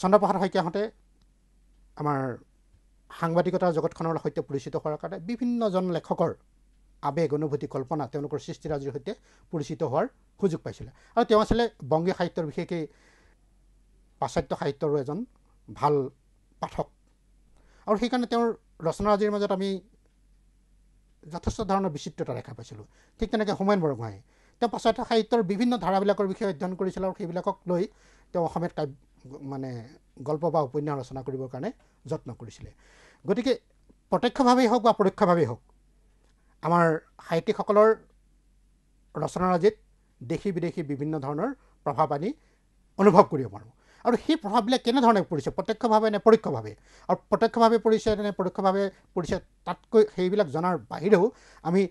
চন্দ্ৰপ্ৰসাদ শইকীয়াহঁতে আমাৰ সাংবাদিকতাৰ জগতখনৰ সৈতে পৰিচিত হোৱাৰ কাৰণে বিভিন্নজন লেখকৰ আৱেগ অনুভূতি কল্পনা তেওঁলোকৰ সৃষ্টিৰাজিৰ সৈতে পৰিচিত হোৱাৰ সুযোগ পাইছিলে আৰু তেওঁ আছিলে বংগী সাহিত্যৰ বিশেষকৈ পাশ্চাত্য সাহিত্যৰো এজন ভাল পাঠক আৰু সেইকাৰণে তেওঁৰ ৰচনাৰাজিৰ মাজত আমি যথেষ্ট ধৰণৰ বিচিত্ৰতা দেখা পাইছিলোঁ ঠিক তেনেকৈ হোমেন বৰগোহাঁই তেওঁ পাশ্চাত্য সাহিত্যৰ বিভিন্ন ধাৰাবিলাকৰ বিষয়ে অধ্যয়ন কৰিছিল আৰু সেইবিলাকক লৈ তেওঁ অসমীয়াত কাব্য মানে গল্প বা উপন্যাস ৰচনা কৰিবৰ কাৰণে যত্ন কৰিছিলে গতিকে প্ৰত্যক্ষভাৱেই হওক বা পৰোক্ষভাৱেই হওক আমাৰ সাহিত্যিকসকলৰ ৰচনাৰাজিত দেশী বিদেশী বিভিন্ন ধৰণৰ প্ৰভাৱ আমি অনুভৱ কৰিব পাৰোঁ আৰু সেই প্ৰভাৱবিলাক কেনেধৰণে পৰিছে প্ৰত্যক্ষভাৱে নে পৰোক্ষভাৱে আৰু প্ৰত্যক্ষভাৱে পৰিছে নে পৰোক্ষভাৱে পৰিছে তাতকৈ সেইবিলাক জনাৰ বাহিৰেও আমি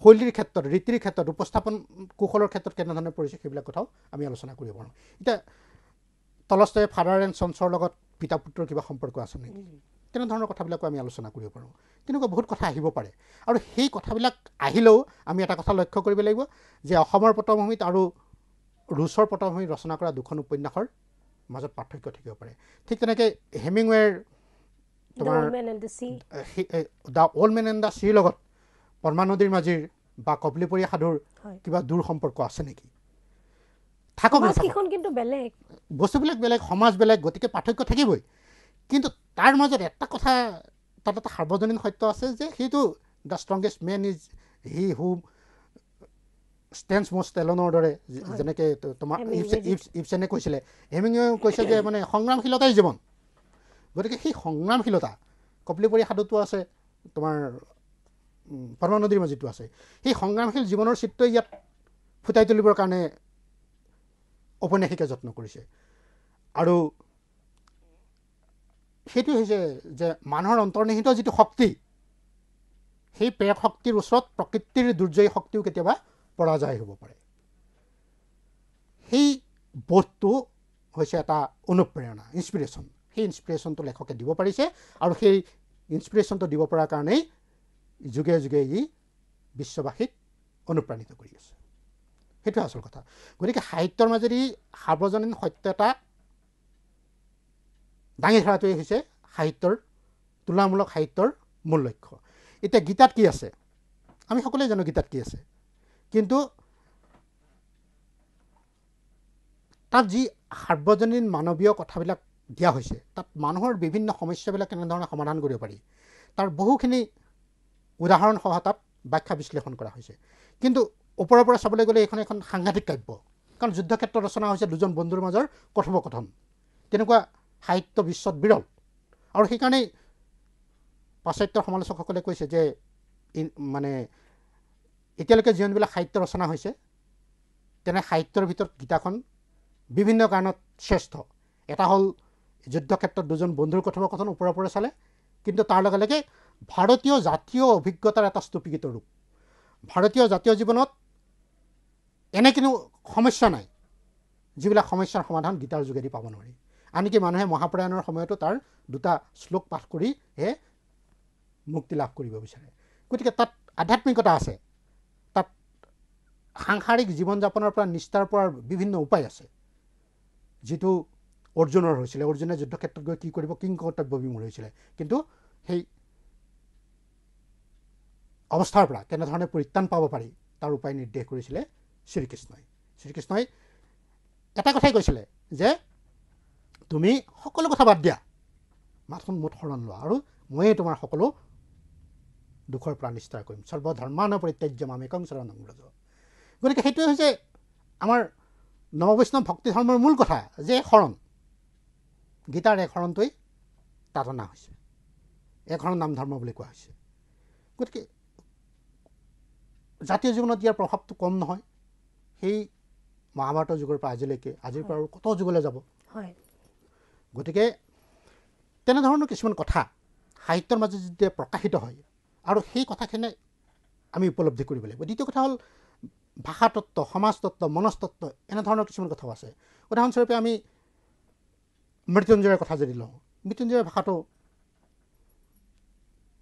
শৈলীৰ ক্ষেত্ৰত ৰীতিৰ ক্ষেত্ৰত উপস্থাপন কৌশলৰ ক্ষেত্ৰত কেনেধৰণে পৰিছে সেইবিলাক কথাও আমি আলোচনা কৰিব পাৰোঁ এতিয়া তলস্তয়ে ফাদাৰ এণ্ড চনছৰ লগত পিতা পুত্ৰৰ কিবা সম্পৰ্ক আছে নেকি তেনেধৰণৰ কথাবিলাকো আমি আলোচনা কৰিব পাৰোঁ তেনেকুৱা বহুত কথা আহিব পাৰে আৰু সেই কথাবিলাক আহিলেও আমি এটা কথা লক্ষ্য কৰিব লাগিব যে অসমৰ পটভূমিত আৰু ৰুচৰ পটভূমিত ৰচনা কৰা দুখন উপন্যাসৰ মাজত পাৰ্থক্য থাকিব পাৰে ঠিক তেনেকৈ হেমিংৱেৰ তোমাৰ the old man and the চিৰ লগত নদীৰ মাজিৰ বা কপলিপৰীয়া সাধুৰ কিবা দূৰ সম্পৰ্ক আছে নেকি থাকক কিন্তু বেলেগ বস্তুবিলাক বেলেগ সমাজ বেলেগ গতিকে পাৰ্থক্য থাকিবই কিন্তু তাৰ মাজত এটা কথা তাত এটা সাৰ্বজনীন সত্য আছে যে সেইটো the strongest man is he who stands most ষ্টেলনৰ দৰে যেনেকৈ তোমাৰ ইফচেনে কৈছিলে এমিঙে কৈছে যে মানে সংগ্ৰামশীলতাই জীৱন গতিকে সেই সংগ্ৰামশীলতা কপিলপৰীয়া সাধুটো আছে তোমাৰ নদীৰ মাজিটো আছে সেই সংগ্ৰামশীল জীৱনৰ চিত্ৰই ইয়াত ফুটাই তুলিবৰ কাৰণে ঔপন্যাসিকে যত্ন কৰিছে আৰু সেইটো হৈছে যে মানুহৰ অন্তৰ্নিহিত যিটো শক্তি সেই প্ৰেক শক্তিৰ ওচৰত প্ৰকৃতিৰ দুৰ্যয়ী শক্তিও কেতিয়াবা পৰাজয় হ'ব পাৰে সেই বোধটো হৈছে এটা অনুপ্ৰেৰণা ইনস্পিৰেশ্যন সেই ইনস্পিৰেশ্যনটো লেখকে দিব পাৰিছে আৰু সেই ইনস্পিৰেশ্যনটো দিব পৰাৰ কাৰণেই যোগে যোগে ই বিশ্ববাসীক অনুপ্ৰাণিত কৰি আছে সেইটোৱে আচল কথা গতিকে সাহিত্যৰ মাজেদি সাৰ্বজনীন সত্যতা দাঙি ধৰাটোৱে হৈছে সাহিত্যৰ তুলনামূলক সাহিত্যৰ মূল লক্ষ্য এতিয়া গীতাত কি আছে আমি সকলোৱে জানো গীতাত কি আছে কিন্তু তাত যি সাৰ্বজনীন মানৱীয় কথাবিলাক দিয়া হৈছে তাত মানুহৰ বিভিন্ন সমস্যাবিলাক কেনেধৰণে সমাধান কৰিব পাৰি তাৰ বহুখিনি উদাহৰণসহ তাত ব্যাখ্যা বিশ্লেষণ কৰা হৈছে কিন্তু ওপৰৰ পৰা চাবলৈ গ'লে এইখন এখন সাংঘাতিক কাব্য কাৰণ যুদ্ধক্ষেত্ৰ ৰচনা হৈছে দুজন বন্ধুৰ মাজৰ কথোপকথন তেনেকুৱা সাহিত্য বিশ্বত বিৰল আৰু সেইকাৰণেই পাশ্চাত্যৰ সমালোচকসকলে কৈছে যে মানে এতিয়ালৈকে যিমানবিলাক সাহিত্য ৰচনা হৈছে তেনে সাহিত্যৰ ভিতৰত গীতাখন বিভিন্ন কাৰণত শ্ৰেষ্ঠ এটা হ'ল যুদ্ধক্ষেত্ৰত দুজন বন্ধুৰ কথোপকথন ওপৰৰ পৰা চালে কিন্তু তাৰ লগে লগে ভাৰতীয় জাতীয় অভিজ্ঞতাৰ এটা স্তূপীকৃত ৰূপ ভাৰতীয় জাতীয় জীৱনত এনে কোনো সমস্যা নাই যিবিলাক সমস্যাৰ সমাধান গীতাৰ যোগেদি পাব নোৱাৰি আনকি মানুহে মহাপ্ৰায়ণৰ সময়তো তাৰ দুটা শ্লোক পাঠ কৰিহে মুক্তি লাভ কৰিব বিচাৰে গতিকে তাত আধ্যাত্মিকতা আছে তাত সাংসাৰিক জীৱন যাপনৰ পৰা নিষ্ঠাৰ পৰাৰ বিভিন্ন উপায় আছে যিটো অৰ্জুনৰ হৈছিলে অৰ্জুনে যুদ্ধক্ষেত্ৰত গৈ কি কৰিব কিং কৰ্তব্য বিমূল হৈছিলে কিন্তু সেই অৱস্থাৰ পৰা কেনেধৰণে পৰিত্ৰাণ পাব পাৰি তাৰ উপায় নিৰ্দেশ কৰিছিলে শ্ৰীকৃষ্ণই শ্ৰীকৃষ্ণই এটা কথাই কৈছিলে যে তুমি সকলো কথা বাদ দিয়া মাথোন মোত শৰণ লোৱা আৰু ময়ে তোমাৰ সকলো দুখৰ পৰা নিষ্ঠাৰ কৰিম সৰ্বধৰ্মান পৰিত্যাজ্য মামে কং চৰণ অংগ্ৰজ গতিকে সেইটোৱে হৈছে আমাৰ নৱ বৈষ্ণৱ ভক্তি ধৰ্মৰ মূল কথা যে শৰণ গীতাৰ এক শৰণটোৱেই তাত অনা হৈছে এক শৰণ নাম ধৰ্ম বুলি কোৱা হৈছে গতিকে জাতীয় জীৱনত ইয়াৰ প্ৰভাৱটো কম নহয় সেই মহাভাৰতৰ যুগৰ পৰা আজিলৈকে আজিৰ পৰা আৰু কত যুগলৈ যাব গতিকে তেনেধৰণৰ কিছুমান কথা সাহিত্যৰ মাজত যেতিয়া প্ৰকাশিত হয় আৰু সেই কথাখিনি আমি উপলব্ধি কৰিব লাগিব দ্বিতীয় কথা হ'ল ভাষাতত্ত্ব সমাজতত্ত্ব মনস্তত্ব এনেধৰণৰ কিছুমান কথাও আছে উদাহৰণস্বৰূপে আমি মৃত্যুঞ্জয়ৰ কথা যদি লওঁ মৃত্যুঞ্জয়ৰ ভাষাটো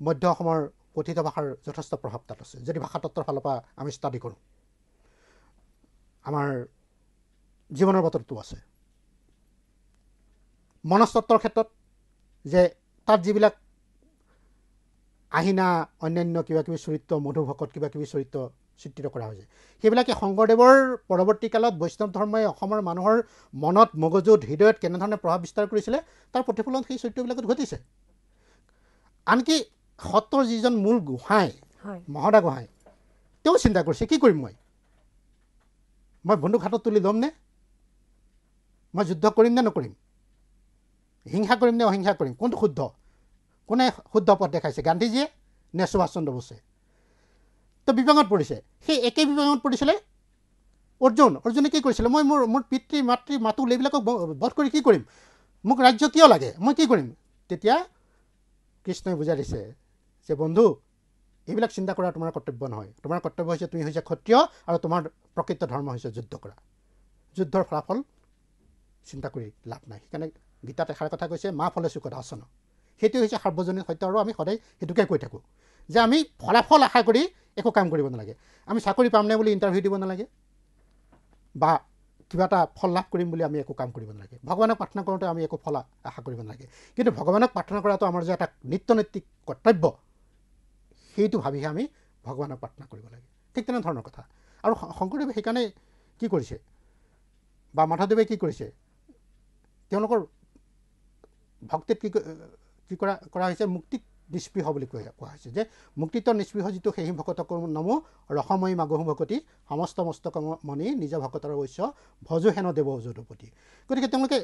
মধ্য অসমৰ কথিত ভাষাৰ যথেষ্ট প্ৰভাৱ তাত আছে যদি ভাষা ভাষাতত্বৰ ফালৰ পৰা আমি ষ্টাডি কৰোঁ আমাৰ জীৱনৰ বতৰটো আছে মনস্তত্বৰ ক্ষেত্ৰত যে তাত যিবিলাক আহিনা অন্যান্য কিবাকিবি চৰিত্ৰ মধুভকত কিবাকিবি চৰিত্ৰ চিত্ৰিত কৰা হৈছে সেইবিলাকে শংকৰদেৱৰ পৰৱৰ্তী কালত বৈষ্ণৱ ধৰ্মই অসমৰ মানুহৰ মনত মগজুত হৃদয়ত কেনেধৰণে প্ৰভাৱ বিস্তাৰ কৰিছিলে তাৰ প্ৰতিফলন সেই চৰিত্ৰবিলাকত ঘটিছে আনকি সত্ৰৰ যিজন মূল গোহাঁই মহদা গোহাঁই তেওঁ চিন্তা কৰিছে কি কৰিম মই মই বন্দুক হাতত তুলি ল'মনে মই যুদ্ধ কৰিম নে নকৰিম হিংসা কৰিম নে অহিংসা কৰিম কোনটো শুদ্ধ কোনে শুদ্ধ পথ দেখাইছে গান্ধীজীয়ে নে সুভাষ চন্দ্ৰ বসুৱে তো বিপাঙত পৰিছে সেই একেই বিপাঙত পৰিছিলে অৰ্জুন অৰ্জুনে কি কৰিছিলে মই মোৰ মোৰ পিতৃ মাতৃ মাতুল এইবিলাকক বধ কৰি কি কৰিম মোক ৰাজ্য কিয় লাগে মই কি কৰিম তেতিয়া কৃষ্ণই বুজাই দিছে যে বন্ধু এইবিলাক চিন্তা কৰা তোমাৰ কৰ্তব্য নহয় তোমাৰ কৰ্তব্য হৈছে তুমি হৈছে ক্ষত্ৰিয় আৰু তোমাৰ প্ৰকৃত ধৰ্ম হৈছে যুদ্ধ কৰা যুদ্ধৰ ফলাফল চিন্তা কৰি লাভ নাই সেইকাৰণে গীতাত এষাৰ কথা কৈছে মা ফলে চুকত আচন সেইটোৱে হৈছে সাৰ্বজনীন সত্য আৰু আমি সদায় সেইটোকে কৈ থাকোঁ যে আমি ফলাফল আশা কৰি একো কাম কৰিব নালাগে আমি চাকৰি পামনে বুলি ইণ্টাৰভিউ দিব নালাগে বা কিবা এটা ফল লাভ কৰিম বুলি আমি একো কাম কৰিব নালাগে ভগৱানক প্ৰাৰ্থনা কৰোঁতে আমি একো ফল আশা কৰিব নালাগে কিন্তু ভগৱানক প্ৰাৰ্থনা কৰাটো আমাৰ যে এটা নিত্য নৈতিক কৰ্তব্য সেইটো ভাবিহে আমি ভগৱানক প্ৰাৰ্থনা কৰিব লাগে ঠিক তেনেধৰণৰ কথা আৰু শংকৰদেৱে সেইকাৰণে কি কৰিছে বা মাধৱদেৱে কি কৰিছে তেওঁলোকৰ ভক্তিত কি কি কৰা কৰা হৈছে মুক্তিত নিষ্পৃহ বুলি কৈ কোৱা হৈছে যে মুক্তিত্ব নিষ্পৃহ যিটো সেই ভকতক নমো ৰসময়ী মাগহো ভকতি সমস্ত মস্তক মণি নিজ ভকতৰ ঐশ্য হেন দেৱ যদুপতি গতিকে তেওঁলোকে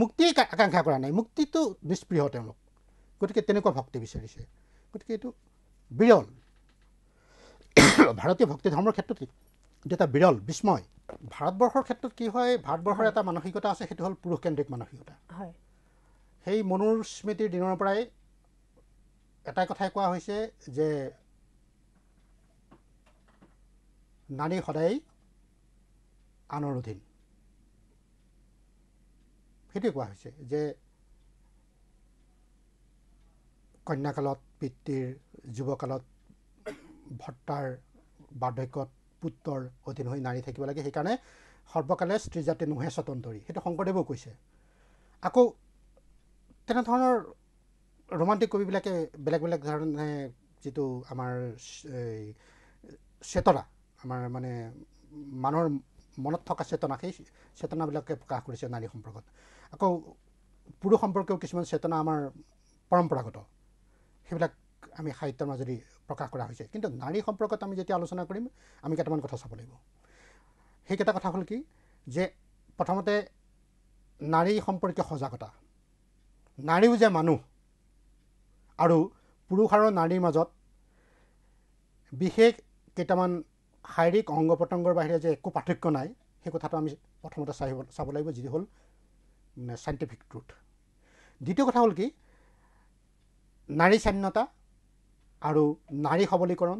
মুক্তিয়ে আকাংক্ষা কৰা নাই মুক্তিটো নিষ্পৃহ তেওঁলোক গতিকে তেনেকুৱা ভক্তি বিচাৰিছে গতিকে এইটো বিৰল ভাৰতীয় ভক্তি ধৰ্মৰ ক্ষেত্ৰত এটা বিৰল বিস্ময় ভাৰতবৰ্ষৰ ক্ষেত্ৰত কি হয় ভাৰতবৰ্ষৰ এটা মানসিকতা আছে সেইটো হ'ল পুৰুষকেন্দ্ৰিক মানসিকতা হয় সেই মনুস্মৃতিৰ দিনৰ পৰাই এটা কথাই কোৱা হৈছে যে নাৰী সদায় আনৰ অধীন সেইটোৱে কোৱা হৈছে যে কন্যাকালত পিতৃৰ যুৱকালত ভট্টাৰ বাৰ্ধক্যত পুত্ৰৰ অধীন হৈ নাৰী থাকিব লাগে সেইকাৰণে সৰ্বকালে স্ত্ৰী জাতি নোহে স্বতন্ত্ৰী সেইটো শংকৰদেৱেও কৈছে আকৌ তেনেধৰণৰ ৰোমান্টিক কবিবিলাকে বেলেগ বেলেগ ধৰণে যিটো আমাৰ এই চেতনা আমাৰ মানে মানৰ মনত থকা চেতনা সেই চেতনাবিলাকে প্ৰকাশ কৰিছে নাৰী সম্পৰ্কত আকৌ পুৰুষ সম্পৰ্কেও কিছুমান চেতনা আমাৰ পৰম্পৰাগত সেইবিলাক আমি সাহিত্যৰ মাজেদি প্ৰকাশ কৰা হৈছে কিন্তু নাৰী সম্পৰ্কত আমি যেতিয়া আলোচনা কৰিম আমি কেইটামান কথা চাব লাগিব সেইকেইটা কথা হ'ল কি যে প্ৰথমতে নাৰী সম্পৰ্কীয় সজাগতা নাৰীও যে মানুহ আৰু পুৰুষ আৰু নাৰীৰ মাজত বিশেষ কেইটামান শাৰীৰিক অংগ প্ৰত্যংগৰ বাহিৰে যে একো পাৰ্থক্য নাই সেই কথাটো আমি প্ৰথমতে চাই চাব লাগিব যি হ'ল মানে চাইণ্টিফিক ট্ৰুথ দ্বিতীয় কথা হ'ল কি নাৰী স্বাধীনতা আৰু নাৰী সবলীকৰণ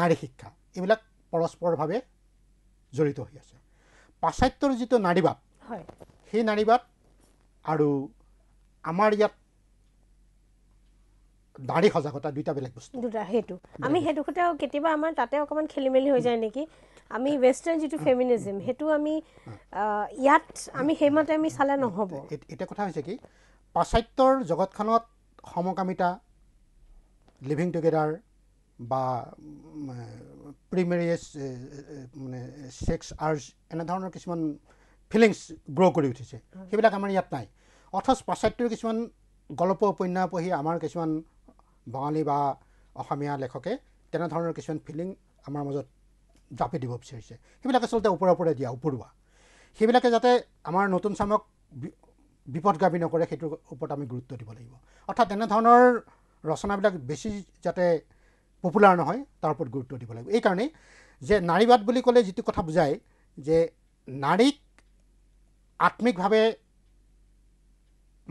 নাৰী শিক্ষা এইবিলাক পৰস্পৰভাৱে জড়িত হৈ আছে পাশ্চাত্যৰ যিটো নাৰীবাদ সেই নাৰীবাদ আৰু আমাৰ ইয়াত নাৰী সজাগতা দুটা বেলেগ বস্তু দুটা সেইটো আমি সেইটো সৈতে কেতিয়াবা আমাৰ তাতে অকণমান খেলি মেলি হৈ যায় নেকি আমি ৱেষ্টাৰ্ণ যিটো ফেমিনিজিম সেইটো আমি ইয়াত আমি সেইমতে আমি চালে নহ'ব এতিয়া কথা হৈছে কি পাশ্চাত্যৰ জগতখনত সমকামিতা লিভিং টুগেডাৰ বা প্ৰিমেৰিয়েছ মানে ছেক্স আৰ্জ এনেধৰণৰ কিছুমান ফিলিংছ গ্ৰ' কৰি উঠিছে সেইবিলাক আমাৰ ইয়াত নাই অথচ পাশ্চাত্যৰ কিছুমান গল্প উপন্যাস পঢ়ি আমাৰ কিছুমান বঙালী বা অসমীয়া লেখকে তেনেধৰণৰ কিছুমান ফিলিং আমাৰ মাজত জাপি দিব বিচাৰিছে সেইবিলাক আচলতে ওপৰৰ ওপৰে দিয়া ওপৰুৱা সেইবিলাকে যাতে আমাৰ নতুন চামক বিপদগামী নকৰে সেইটোৰ ওপৰত আমি গুৰুত্ব দিব লাগিব অৰ্থাৎ তেনেধৰণৰ ৰচনাবিলাক বেছি যাতে পপুলাৰ নহয় তাৰ ওপৰত গুৰুত্ব দিব লাগিব এইকাৰণেই যে নাৰীবাদ বুলি ক'লে যিটো কথা বুজায় যে নাৰীক আত্মিকভাৱে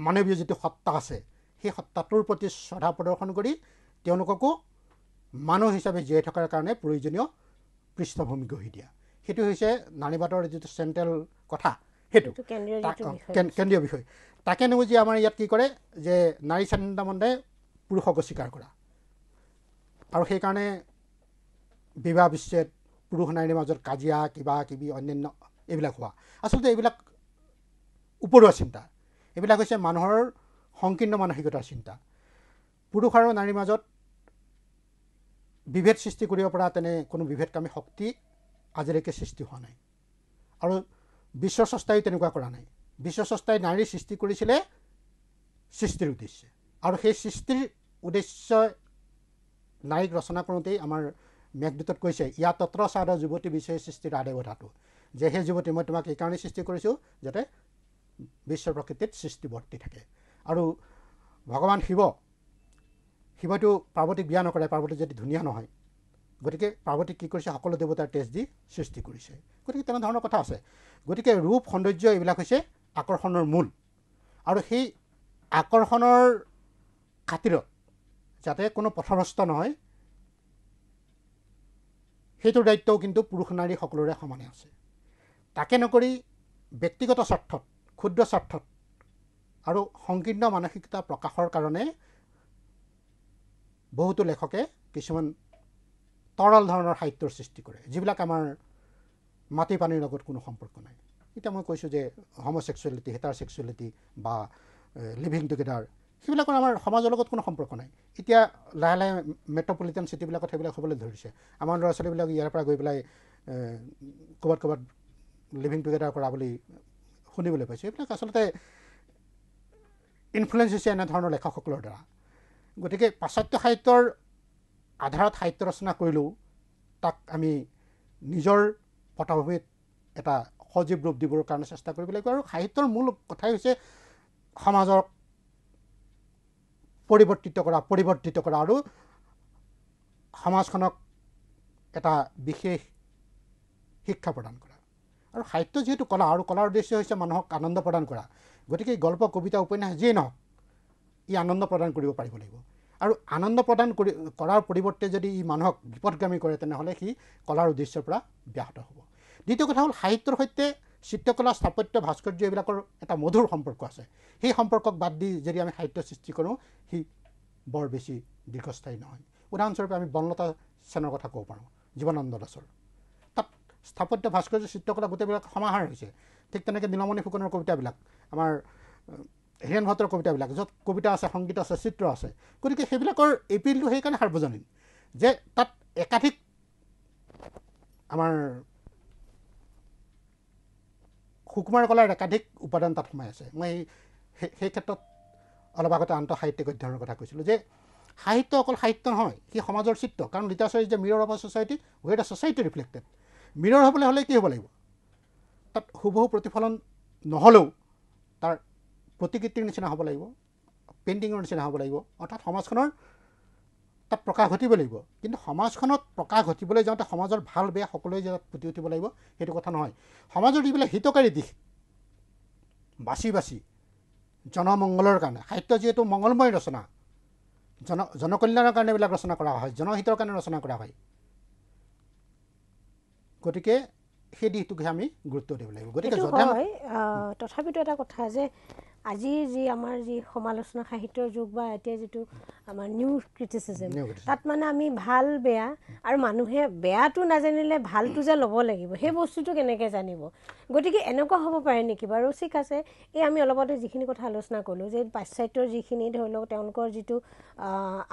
মানৱীয় যিটো সত্তা আছে সেই সত্তাটোৰ প্ৰতি শ্ৰদ্ধা প্ৰদৰ্শন কৰি তেওঁলোককো মানুহ হিচাপে জীয়াই থকাৰ কাৰণে প্ৰয়োজনীয় পৃষ্ঠভূমি গঢ়ি দিয়া সেইটো হৈছে নাৰীবাদৰ যিটো চেণ্ট্ৰেল কথা সেইটো কেন্দ্ৰীয় বিষয় তাকে নুবুজি আমাৰ ইয়াত কি কৰে যে নাৰী স্বাধীনতা মন্দিৰে পুৰুষক অস্বীকাৰ কৰা আৰু সেইকাৰণে বিবাহ বিচ্ছেদ পুৰুষ নাৰীৰ মাজত কাজিয়া কিবা কিবি অন্যান্য এইবিলাক হোৱা আচলতে এইবিলাক ওপৰুৱা চিন্তা এইবিলাক হৈছে মানুহৰ সংকীৰ্ণ মানসিকতাৰ চিন্তা পুৰুষ আৰু নাৰীৰ মাজত বিভেদ সৃষ্টি কৰিব পৰা তেনে কোনো বিভেদকামী শক্তি আজিলৈকে সৃষ্টি হোৱা নাই আৰু বিশ্বস্ৰষ্টাইও তেনেকুৱা কৰা নাই বিশ্বস্ৰষ্টাই নাৰীৰ সৃষ্টি কৰিছিলে সৃষ্টিৰ উদ্দেশ্যে আৰু সেই সৃষ্টিৰ উদ্দেশ্য নাৰীক ৰচনা কৰোঁতেই আমাৰ মেঘদূতত কৈছে ইয়াত তত্ৰ চাদ যুৱতী বিশ্বই সৃষ্টিৰ আদেৱতাটো যে সেই যুৱতী মই তোমাক এইকাৰণেই সৃষ্টি কৰিছোঁ যাতে বিশ্ব প্ৰকৃতিত সৃষ্টি বৰ্তি থাকে আৰু ভগৱান শিৱ শিৱটো পাৰ্বতীক বিয়া নকৰে পাৰ্বতী যদি ধুনীয়া নহয় গতিকে পাৰ্বতীক কি কৰিছে সকলো দেৱতাৰ তেজ দি সৃষ্টি কৰিছে গতিকে তেনেধৰণৰ কথা আছে গতিকে ৰূপ সৌন্দৰ্য এইবিলাক হৈছে আকৰ্ষণৰ মূল আৰু সেই আকৰ্ষণৰ খাতিৰত যাতে কোনো পথভ্ৰষ্ট নহয় সেইটোৰ দায়িত্বও কিন্তু পুৰুষ নাৰী সকলোৰে সমানে আছে তাকে নকৰি ব্যক্তিগত স্বাৰ্থত ক্ষুদ্ৰ স্বাৰ্থত আৰু সংকীৰ্ণ মানসিকতা প্ৰকাশৰ কাৰণে বহুতো লেখকে কিছুমান তৰল ধৰণৰ সাহিত্যৰ সৃষ্টি কৰে যিবিলাক আমাৰ মাটি পানীৰ লগত কোনো সম্পৰ্ক নাই এতিয়া মই কৈছোঁ যে হমছেক্সুৱেলিটি হেটাৰ ছেক্সুৱেলিটি বা লিভিং টুগেডাৰ সেইবিলাকৰ আমাৰ সমাজৰ লগত কোনো সম্পৰ্ক নাই এতিয়া লাহে লাহে মেট্ৰ'পলিটেন চিটিবিলাকত সেইবিলাক হ'বলৈ ধৰিছে আমাৰ ল'ৰা ছোৱালীবিলাক ইয়াৰ পৰা গৈ পেলাই ক'ৰবাত ক'ৰবাত লিভিং টুগেডাৰ কৰা বুলি শুনিবলৈ পাইছোঁ এইবিলাক আচলতে ইনফ্লুৱেঞ্চ হৈছে এনেধৰণৰ লেখকসকলৰ দ্বাৰা গতিকে পাশ্চাত্য সাহিত্যৰ আধাৰত সাহিত্য ৰচনা কৰিলেও তাক আমি নিজৰ পটভূমিত এটা সজীৱ ৰূপ দিবৰ কাৰণে চেষ্টা কৰিব লাগিব আৰু সাহিত্যৰ মূল কথাই হৈছে সমাজক পৰিৱৰ্তিত কৰা পৰিৱৰ্তিত কৰা আৰু সমাজখনক এটা বিশেষ শিক্ষা প্ৰদান কৰা আৰু সাহিত্য যিহেতু কলা আৰু কলাৰ উদ্দেশ্য হৈছে মানুহক আনন্দ প্ৰদান কৰা গতিকে গল্প কবিতা উপন্যাস যিয়ে নহওক ই আনন্দ প্ৰদান কৰিব পাৰিব লাগিব আৰু আনন্দ প্ৰদান কৰি কৰাৰ পৰিৱৰ্তে যদি ই মানুহক বিপদগামী কৰে তেনেহ'লে সি কলাৰ উদ্দেশ্যৰ পৰা ব্যাহত হ'ব দ্বিতীয় কথা হ'ল সাহিত্যৰ সৈতে চিত্ৰকলা স্থাপত্য ভাস্কৰ্য এইবিলাকৰ এটা মধুৰ সম্পৰ্ক আছে সেই সম্পৰ্কক বাদ দি যদি আমি সাহিত্য সৃষ্টি কৰোঁ সি বৰ বেছি দীৰ্ঘস্থায়ী নহয় উদাহৰণস্বৰূপে আমি বনলতা সেনৰ কথা ক'ব পাৰোঁ জীৱনন্দ দাসৰ তাত স্থাপত্য ভাস্কৰ্য চিত্ৰকলা গোটেইবিলাক সমাহাৰ হৈছে ঠিক তেনেকৈ নীলমণি ফুকনৰ কবিতাবিলাক আমাৰ হীৰেণ ভট্টৰ কবিতাবিলাক য'ত কবিতা আছে সংগীত আছে চিত্ৰ আছে গতিকে সেইবিলাকৰ এপিলটো সেইকাৰণে সাৰ্বজনীন যে তাত একাধিক আমাৰ সুকুমাৰ কলাৰ একাধিক উপাদান তাত সোমাই আছে মই সেই সেই ক্ষেত্ৰত অলপ আগতে সাহিত্যিক অধ্যয়নৰ কথা কৈছিলোঁ যে সাহিত্য অকল সাহিত্য নহয় সি সমাজৰ চিত্ৰ কাৰণ লিটাৰেচাৰ যে মিৰৰ হ'ব society where the society reflected mirror হ'বলৈ হ'লে কি হ'ব লাগিব তাত হুবহু প্ৰতিফলন নহ'লেও তাৰ প্ৰতিকৃতিৰ নিচিনা হ'ব লাগিব পেইণ্টিঙৰ নিচিনা হ'ব লাগিব অৰ্থাৎ সমাজখনৰ তাত প্ৰকাশ ঘটিব লাগিব কিন্তু সমাজখনত প্ৰকাশ ঘটিবলৈ যাওঁতে সমাজৰ ভাল বেয়া সকলোৱে যে ফুটি উঠিব লাগিব সেইটো কথা নহয় সমাজৰ যিবিলাক হিতকাৰী দিশ বাচি বাচি জনমংগলৰ কাৰণে সাহিত্য যিহেতু মংগলময় ৰচনা জন জনকল্যাণৰ কাৰণে এইবিলাক ৰচনা কৰা হয় জনহিতৰ কাৰণে ৰচনা কৰা হয় গতিকে সেই দিশটোকহে আমি গুৰুত্ব দিব লাগিব গতিকে তথাপিতো এটা কথা যে আজিৰ যি আমাৰ যি সমালোচনা সাহিত্যৰ যুগ বা এতিয়া যিটো আমাৰ নিউ ক্ৰিটিচিজম তাত মানে আমি ভাল বেয়া আৰু মানুহে বেয়াটো নাজানিলে ভালটো যে ল'ব লাগিব সেই বস্তুটো কেনেকৈ জানিব গতিকে এনেকুৱা হ'ব পাৰে নেকি বাৰু ঠিক আছে এই আমি অলপতে যিখিনি কথা আলোচনা কৰিলোঁ যে পাশ্চাত্যৰ যিখিনি ধৰি লওক তেওঁলোকৰ যিটো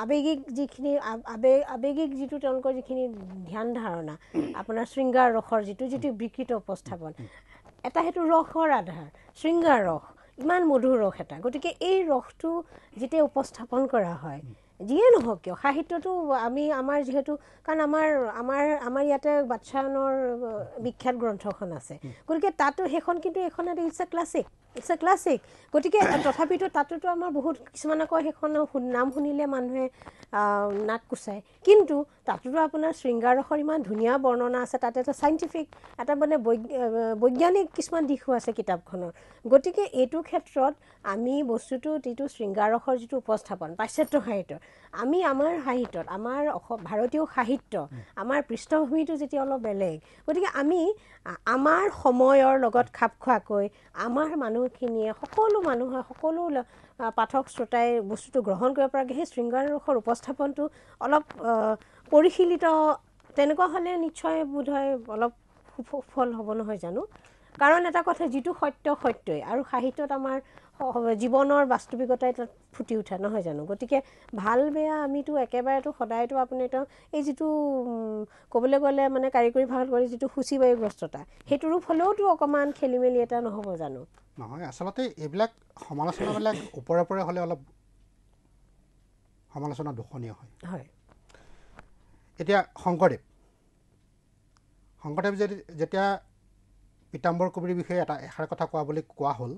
আৱেগিক যিখিনি আৱেগ আৱেগিক যিটো তেওঁলোকৰ যিখিনি ধ্যান ধাৰণা আপোনাৰ শৃংগাৰ ৰসৰ যিটো যিটো বিকৃত উপস্থাপন এটা সেইটো ৰসৰ আধাৰ শৃংগাৰ ৰস ইমান মধুৰ ৰস এটা গতিকে এই ৰসটো যেতিয়া উপস্থাপন কৰা হয় যিয়ে নহওক কিয় সাহিত্যটো আমি আমাৰ যিহেতু কাৰণ আমাৰ আমাৰ আমাৰ ইয়াতে বাচ্চানৰ বিখ্যাত গ্ৰন্থখন আছে গতিকে তাতো সেইখন কিন্তু এইখন এটা it's a classic it's a classic গতিকে তথাপিতো তাতোতো আমাৰ বহুত কিছুমানে কয় সেইখন নাম শুনিলে মানুহে নাক কুচায় কিন্তু তাতোতো আপোনাৰ শৃংগাৰ ৰসৰ ইমান ধুনীয়া বৰ্ণনা আছে তাতে এটা চাইণ্টিফিক এটা মানে বৈজ্ঞানিক কিছুমান দিশো আছে কিতাপখনৰ গতিকে এইটো ক্ষেত্ৰত আমি বস্তুটো যিটো শৃংগাৰ ৰসৰ যিটো উপস্থাপন পাশ্চাত্য সাহিত্যৰ আমি আমাৰ সাহিত্যত আমাৰ অস ভাৰতীয় সাহিত্য আমাৰ পৃষ্ঠভূমিটো যেতিয়া অলপ বেলেগ গতিকে আমি আমাৰ সময়ৰ লগত খাপ খোৱাকৈ আমাৰ মানুহ মানুহখিনিয়ে সকলো মানুহে সকলো পাঠক শ্ৰোতাই বস্তুটো গ্ৰহণ কৰিব পৰাকৈ সেই শৃংগাৰসৰ উপস্থাপনটো অলপ পৰিশীলিত তেনেকুৱা হ'লে নিশ্চয় বোধহয় অলপ সুফল হ'ব নহয় জানো কাৰণ এটা কথা যিটো সত্য সত্যই আৰু সাহিত্যত আমাৰ জীৱনৰ বাস্তৱিকতাই তাত ফুটি উঠে নহয় জানো গতিকে ভাল বেয়া আমিতো একেবাৰেতো সদায়তো আপুনি তেওঁ এই যিটো ক'বলৈ গ'লে মানে কাৰিকৰী ভাল কৰি যিটো সূচী বায়ুগ্ৰস্ততা সেইটো ৰূপ হ'লেওতো অকণমান খেলি মেলি এটা নহ'ব জানো নহয় আচলতে এইবিলাক সমালোচনাবিলাক ওপৰে ওপৰে হ'লে অলপ সমালোচনা দোষণীয় হয় হয় এতিয়া শংকৰদেৱ শংকৰদেৱ যদি যেতিয়া পীতাম্বৰ কবিৰ বিষয়ে এটা এষাৰ কথা কোৱা বুলি কোৱা হ'ল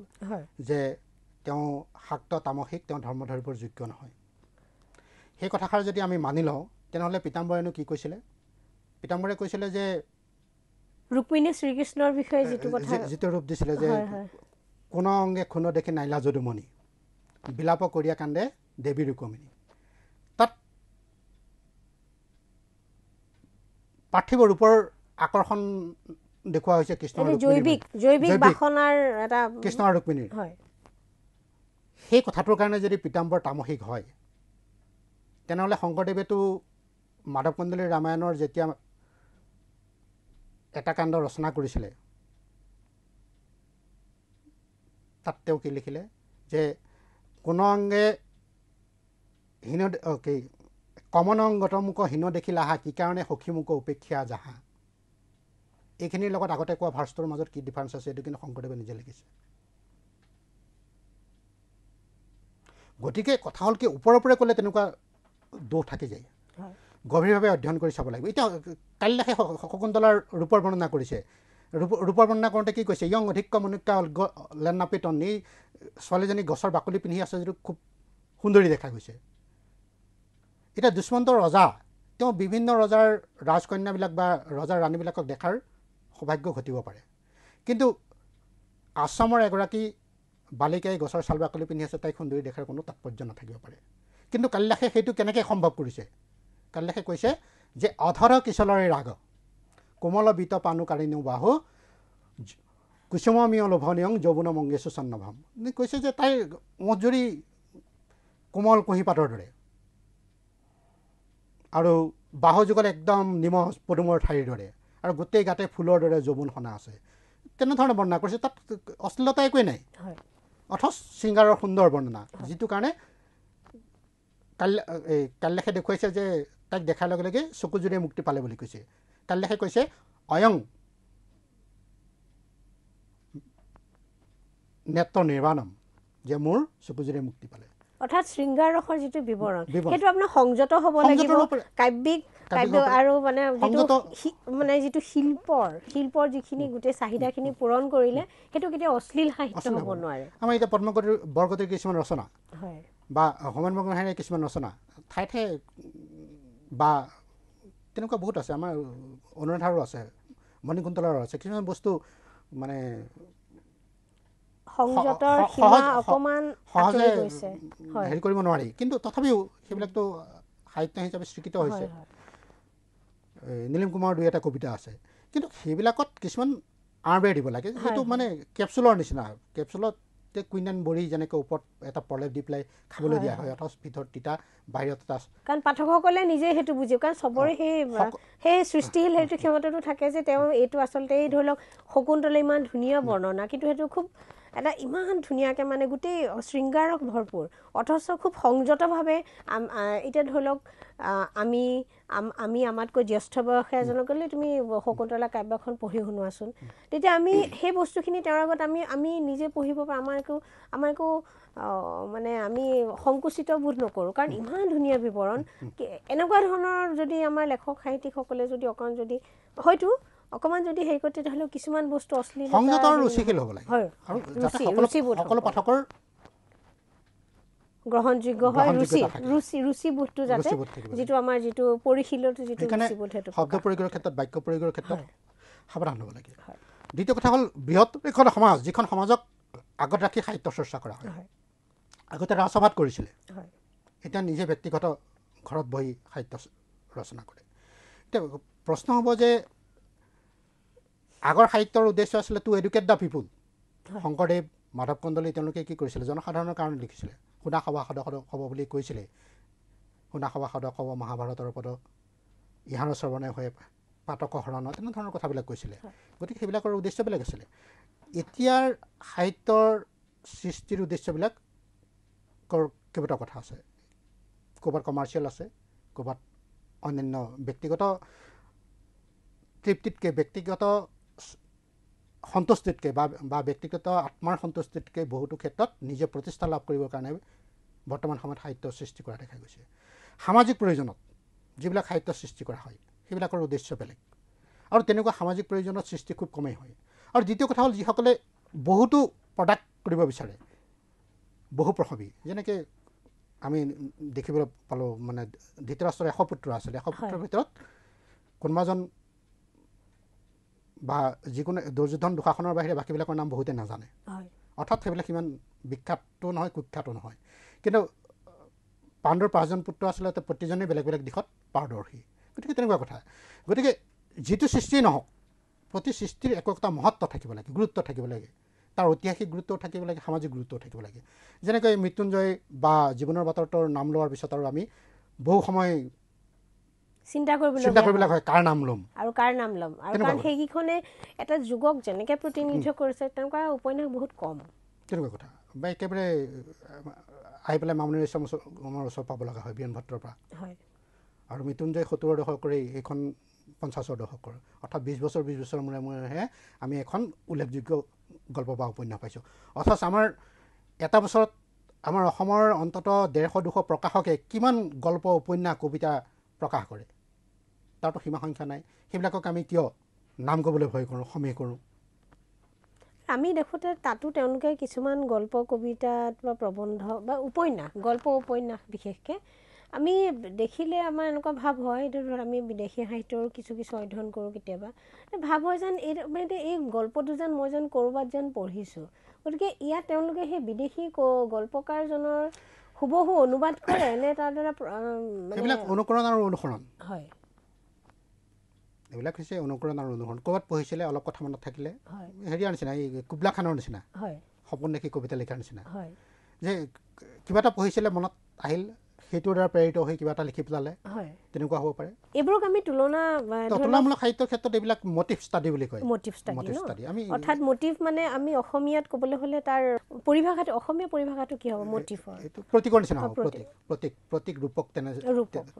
যে তেওঁ শাক্ত তামসিক তেওঁ ধৰ্ম ধৰিবৰ যোগ্য নহয় সেই কথাষাৰ যদি আমি মানি লওঁ তেনেহ'লে পীতাম্বৰেনো কি কৈছিলে পীতাম্বৰে কৈছিলে যে ৰুক্মিণী শ্ৰীকৃষ্ণৰ বিষয়ে যিটো যিটো ৰূপ দিছিলে যে কোন অংগে খুন্দ দেখি নাইলা যদুমণি বিলাপ কৰিয়া কান্দে দেৱী ৰুকমিনী তাত পাৰ্থিৱ ৰূপৰ আকৰ্ষণ দেখুওৱা হৈছে কৃষ্ণ জৈৱিক জৈৱিক বাসনাৰ এটা কৃষ্ণ আৰু ৰুক্মিণীৰ হয় সেই কথাটোৰ কাৰণে যদি পীতাম্বৰ তামসিক হয় তেনেহ'লে শংকৰদেৱেতো মাধৱ কন্দলী ৰামায়ণৰ যেতিয়া এটা কাণ্ড ৰচনা কৰিছিলে তাত তেওঁ কি লিখিলে যে কোন অংগে হীন কি কমন অংগত মোক হীন দেখিলে আহা কি কাৰণে সখীমুখ উপেক্ষা জাহা এইখিনিৰ লগত আগতে কোৱা ভাৰ্চটোৰ মাজত কি ডিফাৰেঞ্চ আছে এইটো কিন্তু শংকৰদেৱে নিজে লিখিছে গতিকে কথা হ'ল কি ওপৰৰ ওপৰে ক'লে তেনেকুৱা দোষ থাকি যায় গভীৰভাৱে অধ্যয়ন কৰি চাব লাগিব এতিয়া সেই শকুন্তলাৰ ৰূপৰ বৰ্ণনা কৰিছে ৰূপ ৰূপৰ বৰ্ণনা কৰোঁতে কি কৈছে ইয়ং অধিক্য মনুক্যা লেনাপিতন এই ছোৱালীজনী গছৰ বাকলি পিন্ধি আছে যদিও খুব সুন্দৰী দেখা গৈছে এতিয়া দুষ্মন্ত ৰজা তেওঁ বিভিন্ন ৰজাৰ ৰাজকন্যাবিলাক বা ৰজাৰ ৰাণীবিলাকক দেখাৰ সৌভাগ্য ঘটিব পাৰে কিন্তু আশ্ৰমৰ এগৰাকী বালিকাই গছৰ চাল বাকলি পিন্ধি আছে তাইক সুন্দৰী দেখাৰ কোনো তাৎপৰ্য নাথাকিব পাৰে কিন্তু কালিদাসে সেইটো কেনেকৈ সম্ভৱ কৰিছে কালিদাসে কৈছে যে অধৰ কিশলৰে ৰাগ কোমল বিত পাণু কাৰিণী বাহু কুচুমমীয় লোভনীয়ং যৌৱন মংগেশ চন্নভাম কৈছে যে তাইৰ মজুৰি কোমল কুঁহিপাতৰ দৰে আৰু বাহু যুগত একদম নিমখ পদুমৰ ঠাইৰ দৰে আৰু গোটেই গাতে ফুলৰ দৰে যৌৱন সনা আছে তেনেধৰণে বৰ্ণনা কৰিছে তাত অশ্লীলতা একোৱেই নাই অথচ চিংগাৰৰ সুন্দৰ বৰ্ণনা যিটো কাৰণে কালি কাল্যাসে দেখুৱাইছে যে তাইক দেখাৰ লগে লগে চকুযোৰে মুক্তি পালে বুলি কৈছে কাল্যাসে কৈছে অয়ং নেত্ৰ নিৰ্বাণম যে মোৰ চকুযোৰে মুক্তি পালে অৰ্থাৎ শৃংগাৰ ৰসৰ যিটো বিৱৰণ সেইটো আপোনাৰ সংযত হ'ব লাগিব কাব্যিক কাব্য আৰু মানে যিটো মানে যিটো শিল্পৰ শিল্পৰ যিখিনি গোটেই চাহিদাখিনি পূৰণ কৰিলে সেইটো কেতিয়াও অশ্লীল সাহিত্য হ'ব নোৱাৰে আমাৰ এতিয়া পদ্মগতিৰ বৰগতিৰ কিছুমান ৰচনা হয় বা হোমেন বৰগোহাঁৰ কিছুমান ৰচনা ঠাই ঠাই বা তেনেকুৱা বহুত আছে আমাৰ অনুৰাধাৰো আছে মণিকুন্তলাৰো আছে কিছুমান বস্তু মানে সংযতৰ সীমা অকণমান সহজে হেৰি কৰিব নোৱাৰি কিন্তু তথাপিও সেইবিলাকতো সাহিত্য হিচাপে স্বীকৃত হৈছে নীলিম কুমাৰৰ দুই এটা কবিতা আছে কিন্তু সেইবিলাকত কিছুমান আঁৰবে দিব লাগে সেইটো মানে কেপচুলৰ নিচিনা কেপচুলত কুইনান বৰি যেনেকৈ ওপৰত এটা প্ৰলেপ দি পেলাই খাবলৈ দিয়া হয় অথচ ভিতৰত তিতা বাহিৰত এটা কাৰণ পাঠকসকলে নিজে সেইটো বুজিব কাৰণ চবৰে সেই সেই সৃষ্টিশীল সেইটো ক্ষমতাটো থাকে যে তেওঁ এইটো আচলতে এই ধৰি লওক শকুন্তলে ইমান ধুনীয়া বৰ্ণনা কিন্তু সেইটো খুব এটা ইমান ধুনীয়াকৈ মানে গোটেই শৃংগাৰক ভৰপূৰ অথচ খুব সংযতভাৱে এতিয়া ধৰি লওক আমি আমি আমাতকৈ জ্যেষ্ঠ বয়সে এজনক ক'লে তুমি শকুন্তলা কাব্যখন পঢ়ি শুনোৱাচোন তেতিয়া আমি সেই বস্তুখিনি তেওঁৰ আগত আমি আমি নিজে পঢ়িব পাৰোঁ আমাৰ আমাৰকো মানে আমি সংকুচিত বোধ নকৰোঁ কাৰণ ইমান ধুনীয়া বিৱৰণ এনেকুৱা ধৰণৰ যদি আমাৰ লেখক সাহিত্যিকসকলে যদি অকণ যদি হয়তো অকমান যদি হেৰি কৰে তেতিয়াহ'লে কিছুমান বস্তু অশ্লীল সংযত আৰু ৰুচিশীল আগত ৰাখি সাহিত্য চৰ্চা কৰা হয় আগতে ৰাজসভাত কৰিছিলে এতিয়া নিজে ঘৰত বহি সাহিত্য ৰচনা কৰে এতিয়া প্ৰশ্ন হ'ব যে আগৰ সাহিত্যৰ উদ্দেশ্য আছিলে to educate the people Sankardev Madhav Kandali তেওঁলোকে কি কৰিছিলে জনসাধাৰণৰ কাৰণে লিখিছিলে সোণা সভা সদক হ'ব বুলি কৈছিলে সোণা সভা সদক হ'ব মহাভাৰতৰ পদক ইহাৰ শ্ৰৱণে হৈ পাতক শৰণ তেনেধৰণৰ কথাবিলাক কৈছিলে গতিকে সেইবিলাকৰ উদ্দেশ্যবিলাক আছিলে এতিয়াৰ সাহিত্যৰ সৃষ্টিৰ উদ্দেশ্যবিলাকৰ কেইবাটাও কথা আছে ক'ৰবাত কমাৰ্চিয়েল আছে ক'ৰবাত অন্যান্য ব্যক্তিগত তৃপ্তিতকৈ ব্যক্তিগত সন্তুষ্টিতকৈ বা ব্যক্তিগত আত্মাৰ সন্তুষ্টিতকৈ বহুতো ক্ষেত্ৰত নিজে প্ৰতিষ্ঠা লাভ কৰিবৰ কাৰণে বৰ্তমান সময়ত সাহিত্য সৃষ্টি কৰা দেখা গৈছে সামাজিক প্ৰয়োজনত যিবিলাক সাহিত্য সৃষ্টি কৰা হয় সেইবিলাকৰ উদ্দেশ্য বেলেগ আৰু তেনেকুৱা সামাজিক প্ৰয়োজনত সৃষ্টি খুব কমেই হয় আৰু দ্বিতীয় কথা হ'ল যিসকলে বহুতো প্ৰডাক্ট কৰিব বিচাৰে বহু প্ৰসৱী যেনেকৈ আমি দেখিবলৈ পালোঁ মানে ধৃতৰাষ্ট্ৰৰ এশ পুত্ৰ আছিলে এশ পুত্ৰৰ ভিতৰত কোনোবাজন বা যিকোনো দুৰ্যোধন দুশাসনৰ বাহিৰে বাকীবিলাকৰ নাম বহুতে নাজানে অৰ্থাৎ সেইবিলাক সিমান বিখ্যাতো নহয় কুখ্যাতো নহয় কিন্তু পাণ্ডুৰ পাঁচজন পুত্ৰ আচলতে প্ৰতিজনেই বেলেগ বেলেগ দিশত পাৰদৰ্শী গতিকে তেনেকুৱা কথা গতিকে যিটো সৃষ্টি নহওক প্ৰতি সৃষ্টিৰ একো একোটা মহত্ব থাকিব লাগে গুৰুত্ব থাকিব লাগে তাৰ ঐতিহাসিক গুৰুত্বও থাকিব লাগে সামাজিক গুৰুত্বও থাকিব লাগে যেনেকৈ মৃত্যুঞ্জয় বা জীৱনৰ বাটৰ নাম লোৱাৰ পিছত আৰু আমি বহু সময় চিন্তা কৰিবলগীয়া হয় কাৰ নাম ল'ম আৰু কাৰ নাম ল'ম আৰু কাৰণ সেইকেইখনে এটা যুগক যেনেকৈ প্ৰতিনিধিত্ব কৰিছে তেনেকুৱা উপন্যাস বহুত কম তেনেকুৱা কথা বা একেবাৰে আহি পেলাই মামনি ৰেচমৰ ওচৰত পাব লগা হয় বীৰেন ভট্টৰ পৰা হয় আৰু মৃত্যুঞ্জয় সত্তৰৰ দশকৰেই এইখন পঞ্চাছৰ দশকৰ অৰ্থাৎ বিছ বছৰ বিছ বছৰ মূৰে মূৰেহে আমি এখন উল্লেখযোগ্য গল্প বা উপন্যাস পাইছো অথচ আমাৰ এটা বছৰত আমাৰ অসমৰ অন্ততঃ ডেৰশ দুশ প্ৰকাশকে কিমান গল্প উপন্যাস কবিতা প্ৰকাশ কৰে তাৰতো সীমা সংখ্যা নাই সেইবিলাকক আমি কিয় নাম ক'বলৈ ভয় কৰোঁ সমীহ কৰোঁ আমি দেখোঁতে তাতো তেওঁলোকে কিছুমান গল্প কবিতাত বা প্ৰবন্ধ বা উপন্যাস গল্প উপন্যাস বিশেষকৈ আমি দেখিলে আমাৰ এনেকুৱা ভাৱ হয় এইটো ধৰক আমি বিদেশী সাহিত্যৰো কিছু কিছু অধ্যয়ন কৰোঁ কেতিয়াবা ভাৱ হয় যেন এই মানে এই গল্পটো যেন মই যেন ক'ৰবাত যেন পঢ়িছোঁ গতিকে ইয়াত তেওঁলোকে সেই বিদেশী গল্পকাৰজনৰ হুবহু অনুবাদ কৰে এনে তাৰ দ্বাৰা হয় এইবিলাক হৈছে অনুকৰণ আৰু অনুসৰণ ক'ৰবাত পঢ়িছিলে অলপ কথা মনত থাকিলে হেৰিয়াৰ নিচিনা এই কুবলা খানৰ নিচিনা সপোন দেখি কবিতা লিখাৰ নিচিনা যে কিবা এটা পঢ়িছিলে মনত আহিল সেইটোৰ দ্বাৰা প্ৰেৰিত হৈ কিবা এটা লিখি পেলালে তেনেকুৱা হ'ব পাৰে এইবোৰক আমি তুলনা তুলনামূলক সাহিত্যৰ ক্ষেত্ৰত এইবিলাক মটিভ ষ্টাডি বুলি কয় অৰ্থাৎ মটিভ মানে আমি অসমীয়াত ক'বলৈ হ'লে তাৰ পৰিভাষাটো অসমীয়া পৰিভাষাটো কি হ'ব মটিভ প্ৰতীকৰ নিচিনা হ'ব প্ৰতীক প্ৰতীক প্ৰতীক ৰূপক তেনে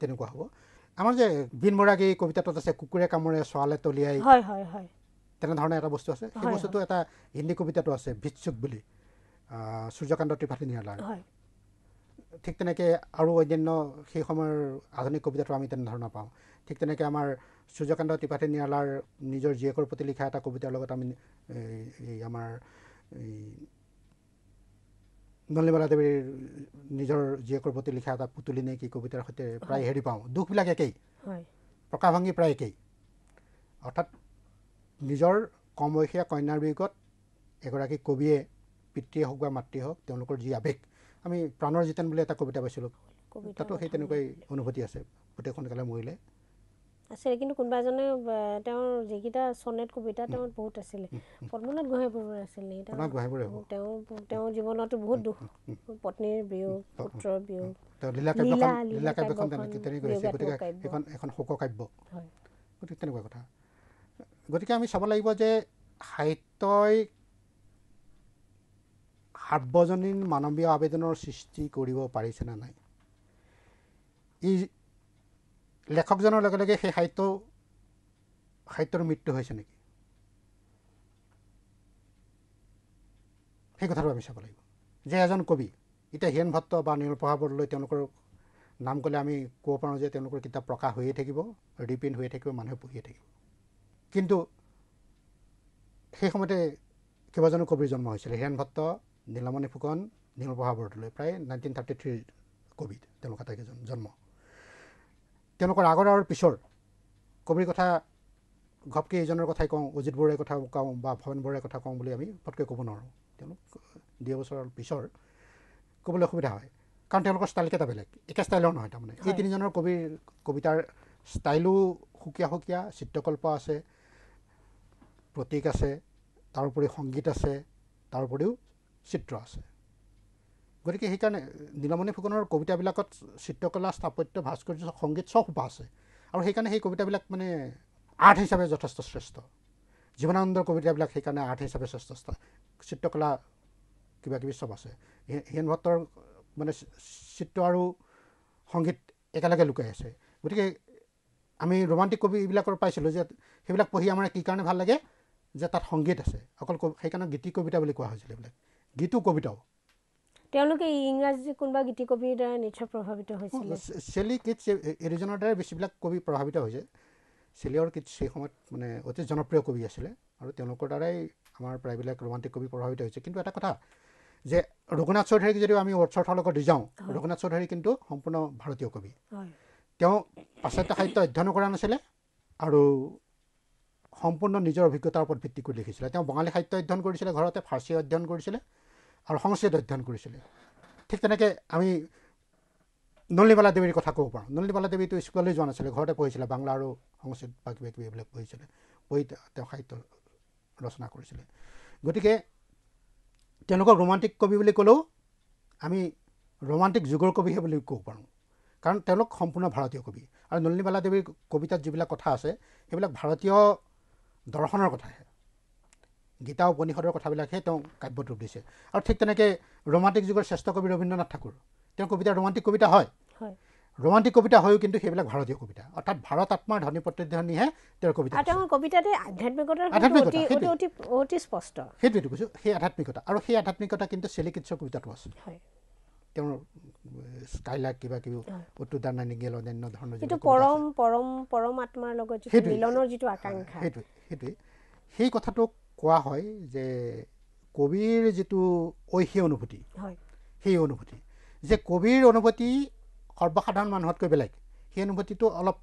তেনেকুৱা হ'ব আমাৰ যে ভীন বৰাগী কবিতাটোত আছে কুকুৰে কামোৰে চোৱালে তলিয়াই তেনেধৰণৰ এটা বস্তু আছে সেই বস্তুটো এটা হিন্দী কবিতাটো আছে ভিচুক বুলি সূৰ্যকান্ত ত্ৰিপাঠী নিয়ালাৰ ঠিক তেনেকৈ আৰু অন্যান্য সেই সময়ৰ আধুনিক কবিতাটো আমি তেনেধৰণৰ পাওঁ ঠিক তেনেকৈ আমাৰ সূৰ্যকান্ত ত্ৰিপাঠী নিৰালাৰ নিজৰ জীয়েকৰ প্ৰতি লিখা এটা কবিতাৰ লগত আমি এই আমাৰ নলনী দেৱীৰ নিজৰ জীয়েকৰ প্ৰতি লিখা এটা পুতলি নে কি কবিতাৰ সৈতে প্ৰায় হেৰি পাওঁ দুখবিলাক একেই প্ৰকাশভংগী প্ৰায় একেই অৰ্থাৎ নিজৰ কম বয়সীয়া কন্যাৰ বিয়োগত এগৰাকী কবিয়ে পিতৃয়ে হওক বা মাতৃয়ে হওক তেওঁলোকৰ যি আৱেগ আমি প্ৰাণৰ জিতেন বুলি এটা কবিতা পাইছিলোঁ তাতো সেই তেনেকুৱাই অনুভূতি আছে গোটেই সোনকালে মৰিলে আছিলে কিন্তু কোনোবা এজনে তেওঁৰ যিকেইটা চনেট কবিতা তেওঁ বহুত আছিলে পদ্মনাথ গোহাঁই বৰুৱা আছিল তেওঁ তেওঁৰ জীৱনতো বহুত দুখ পত্নীৰ বিয়োগ পুত্ৰৰ বিয়োগ গতিকে আমি চাব লাগিব যে সাহিত্যই সাৰ্বজনীন মানৱীয় আবেদনৰ সৃষ্টি কৰিব পাৰিছেনে নাই লেখকজনৰ লগে লগে সেই সাহিত্য সাহিত্যৰ মৃত্যু হৈছে নেকি সেই কথাটো আমি চাব লাগিব যে এজন কবি এতিয়া হীৰেণ ভট্ট বা নীলপ্ৰভা বৰদলৈ তেওঁলোকৰ নাম ক'লে আমি ক'ব পাৰোঁ যে তেওঁলোকৰ কিতাপ প্ৰকাশ হৈয়ে থাকিব ৰিপ্ৰিণ্ট হৈয়ে থাকিব মানুহে পঢ়িয়ে থাকিব কিন্তু সেই সময়তে কেইবাজনো কবিৰ জন্ম হৈছিলে হীৰেণ ভট্ট নীলমণি ফুকন নীলপ্ৰভা বৰদলৈ প্ৰায় নাইনটিন থাৰ্টি থ্ৰীৰ কবি তেওঁলোক আটাইকেইজন জন্ম তেওঁলোকৰ আগৰ আৰু পিছৰ কবিৰ কথা ঘপকৈ এইজনৰ কথাই কওঁ অজিত বৰুৱাৰ কথা কওঁ বা ভৱেন বৰুৱাৰ কথা কওঁ বুলি আমি পটকৈ ক'ব নোৱাৰোঁ তেওঁলোক দুই বছৰৰ পিছৰ ক'বলৈ অসুবিধা হয় কাৰণ তেওঁলোকৰ ষ্টাইলকেইটা বেলেগ একে ষ্টাইলৰ নহয় তাৰমানে এই তিনিজনৰ কবিৰ কবিতাৰ ষ্টাইলো সুকীয়া সুকীয়া চিত্ৰকল্প আছে প্ৰতীক আছে তাৰোপৰি সংগীত আছে তাৰোপৰিও চিত্ৰ আছে গতিকে সেইকাৰণে নীলমণি ফুকনৰ কবিতাবিলাকত চিত্ৰকলা স্থাপত্য ভাস্কৰ্য সংগীত চব সোপা আছে আৰু সেইকাৰণে সেই কবিতাবিলাক মানে আৰ্ট হিচাপে যথেষ্ট শ্ৰেষ্ঠ জীৱনানন্দৰ কবিতাবিলাক সেইকাৰণে আৰ্ট হিচাপে শ্ৰেষ্ঠ চিত্ৰকলা কিবাকিবি চব আছে হীৰেণ ভট্টৰ মানে চিত্ৰ আৰু সংগীত একেলগে লুকাই আছে গতিকে আমি ৰোমান্টিক এইবিলাকৰ পাইছিলোঁ যে সেইবিলাক পঢ়ি আমাৰ কি কাৰণে ভাল লাগে যে তাত সংগীত আছে অকল সেইকাৰণে গীতি কবিতা বুলি কোৱা হৈছিলে এইবিলাক গীতো কবিতাও তেওঁলোকে ইংৰাজী কোনোবা গীতি কবিৰ দ্বাৰা নিশ্চয় প্ৰভাৱিত হৈছিল চেলি এইজনৰ দ্বাৰাই বেছিবিলাক কবি প্ৰভাৱিত হৈছে চেলিয়ৰ কীট সেই সময়ত মানে অতি জনপ্ৰিয় কবি আছিলে আৰু তেওঁলোকৰ দ্বাৰাই আমাৰ প্ৰায়বিলাক ৰোমান্টিক কবি প্ৰভাৱিত হৈছে কিন্তু এটা কথা যে ৰঘুনাথ চৌধুৰীক যদিও আমি ৱৰ্ডচৰ্থৰ লগত যাওঁ ৰঘুনাথ চৌধুৰী কিন্তু সম্পূৰ্ণ ভাৰতীয় কবি তেওঁ পাশ্চাত্য সাহিত্য অধ্যয়ন কৰা নাছিলে আৰু সম্পূৰ্ণ নিজৰ অভিজ্ঞতাৰ ওপৰত ভিত্তি কৰি লিখিছিলে তেওঁ বঙালী সাহিত্য অধ্যয়ন কৰিছিলে ঘৰতে ফাৰ্চী অধ্যয়ন কৰিছিলে আৰু সংস্কৃত অধ্যয়ন কৰিছিলে ঠিক তেনেকৈ আমি নলনীবালা দেৱীৰ কথা ক'ব পাৰোঁ নলনীবালা দেৱীটো স্কুললৈ যোৱা নাছিলে ঘৰতে পঢ়িছিলে বাংলা আৰু সংস্কৃত বা কিবা কিবি এইবিলাক পঢ়িছিলে পঢ়ি তেওঁ সাহিত্য ৰচনা কৰিছিলে গতিকে তেওঁলোকক ৰোমান্টিক কবি বুলি ক'লেও আমি ৰোমান্টিক যুগৰ কবিহে বুলি ক'ব পাৰোঁ কাৰণ তেওঁলোক সম্পূৰ্ণ ভাৰতীয় কবি আৰু নলনীবালা দেৱীৰ কবিতাত যিবিলাক কথা আছে সেইবিলাক ভাৰতীয় দৰ্শনৰ কথাহে গীতা উপনিষদৰ কথাবিলাকহে তেওঁ কাব্যত ৰূপ দিছে আৰু ঠিক তেনেকৈ ৰোমান্টিক যুগৰ শ্ৰেষ্ঠ কবি ৰবীন্দ্ৰনাথ ঠাকুৰ তেওঁৰ কবিতা ৰোমান্টিক কবিতা হয় ৰোমান্টিক কবিতা হয়ো কিন্তু সেইবিলাক ভাৰতীয় কবিতা অৰ্থাৎ ভাৰত আত্মাৰ ধনী প্ৰতিধ্বনিহে তেওঁৰ কবিতা সেইটোৱেইটো কৈছোঁ সেই আধ্যাত্মিকতা আৰু সেই আধ্যাত্মিকতা কিন্তু চিলিকিৎসৰ কবিতাটো আছে তেওঁৰ স্কাইলাক কিবা কিবি উত্তুদান সেইটোৱে সেইটোৱে সেই কথাটোক কোৱা হয় যে কবিৰ যিটো ঐশী অনুভূতি সেই অনুভূতি যে কবিৰ অনুভূতি সৰ্বসাধাৰণ মানুহতকৈ বেলেগ সেই অনুভূতিটো অলপ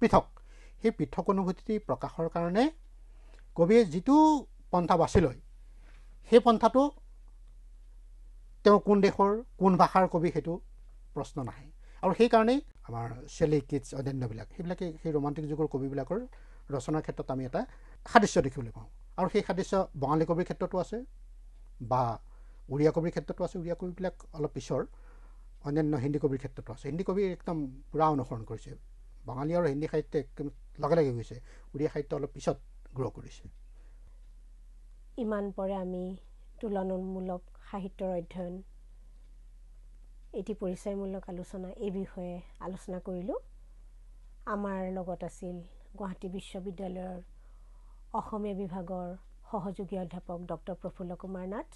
পৃথক সেই পৃথক অনুভূতি প্ৰকাশৰ কাৰণে কবিয়ে যিটো পন্থা বাছি লয় সেই পন্থাটো তেওঁ কোন দেশৰ কোন ভাষাৰ কবি সেইটো প্ৰশ্ন নাহে আৰু সেইকাৰণেই আমাৰ চেলি কিটছ অন্যান্যবিলাক সেইবিলাকে সেই ৰোমান্টিক যুগৰ কবিবিলাকৰ ৰচনাৰ ক্ষেত্ৰত আমি এটা সাদৃশ্য দেখিবলৈ পাওঁ আৰু সেই সাদৃশ্য বঙালী কবিৰ ক্ষেত্ৰতো আছে বা উৰিয়া কবিৰ ক্ষেত্ৰতো আছে উৰিয়া কবিবিলাক অলপ পিছৰ অন্যান্য হিন্দী কবিৰ ক্ষেত্ৰতো আছে হিন্দী কবি একদম পূৰা অনুসৰণ কৰিছে বঙালী আৰু হিন্দী সাহিত্য একদম লগে লগে গৈছে উৰিয়া সাহিত্য অলপ পিছত গ্ৰহ কৰিছে ইমান পৰে আমি তুলনামূলক সাহিত্যৰ অধ্যয়ন এটি পৰিচয়মূলক আলোচনা এই বিষয়ে আলোচনা কৰিলোঁ আমাৰ লগত আছিল গুৱাহাটী বিশ্ববিদ্যালয়ৰ অসমীয়া বিভাগৰ সহযোগী অধ্যাপক ডক্টৰ প্ৰফুল্ল কুমাৰ নাথ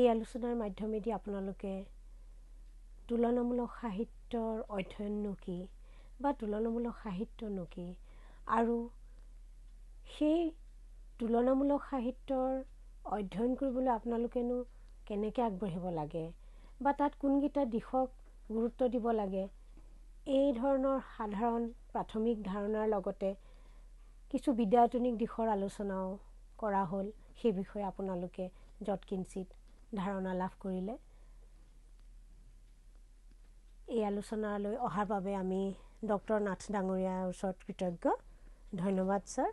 এই আলোচনাৰ মাধ্যমেদি আপোনালোকে তুলনামূলক সাহিত্যৰ অধ্যয়ননো কি বা তুলনামূলক সাহিত্যনো কি আৰু সেই তুলনামূলক সাহিত্যৰ অধ্যয়ন কৰিবলৈ আপোনালোকেনো কেনেকৈ আগবাঢ়িব লাগে বা তাত কোনকেইটা দিশক গুৰুত্ব দিব লাগে এই ধৰণৰ সাধাৰণ প্ৰাথমিক ধাৰণাৰ লগতে কিছু বিদ্যায়তনিক দিশৰ আলোচনাও কৰা হ'ল সেই বিষয়ে আপোনালোকে যৎকিঞ্চিত ধাৰণা লাভ কৰিলে এই আলোচনালৈ অহাৰ বাবে আমি ডক্টৰ নাথ ডাঙৰীয়াৰ ওচৰত কৃতজ্ঞ ধন্যবাদ ছাৰ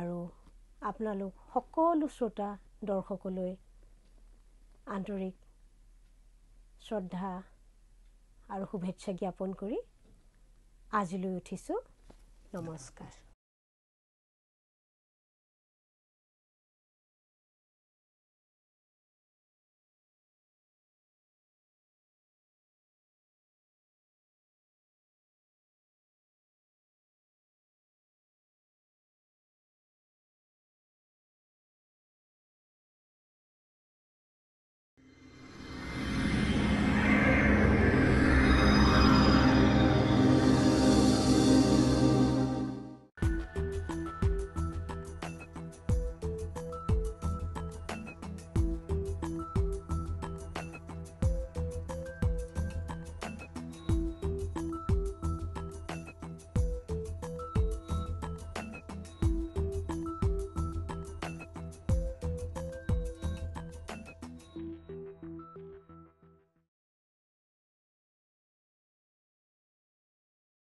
আৰু আপোনালোক সকলো শ্ৰোতা দৰ্শকলৈ আন্তৰিক শ্ৰদ্ধা আৰু শুভেচ্ছা জ্ঞাপন কৰি আজিলৈ উঠিছোঁ নমস্কাৰ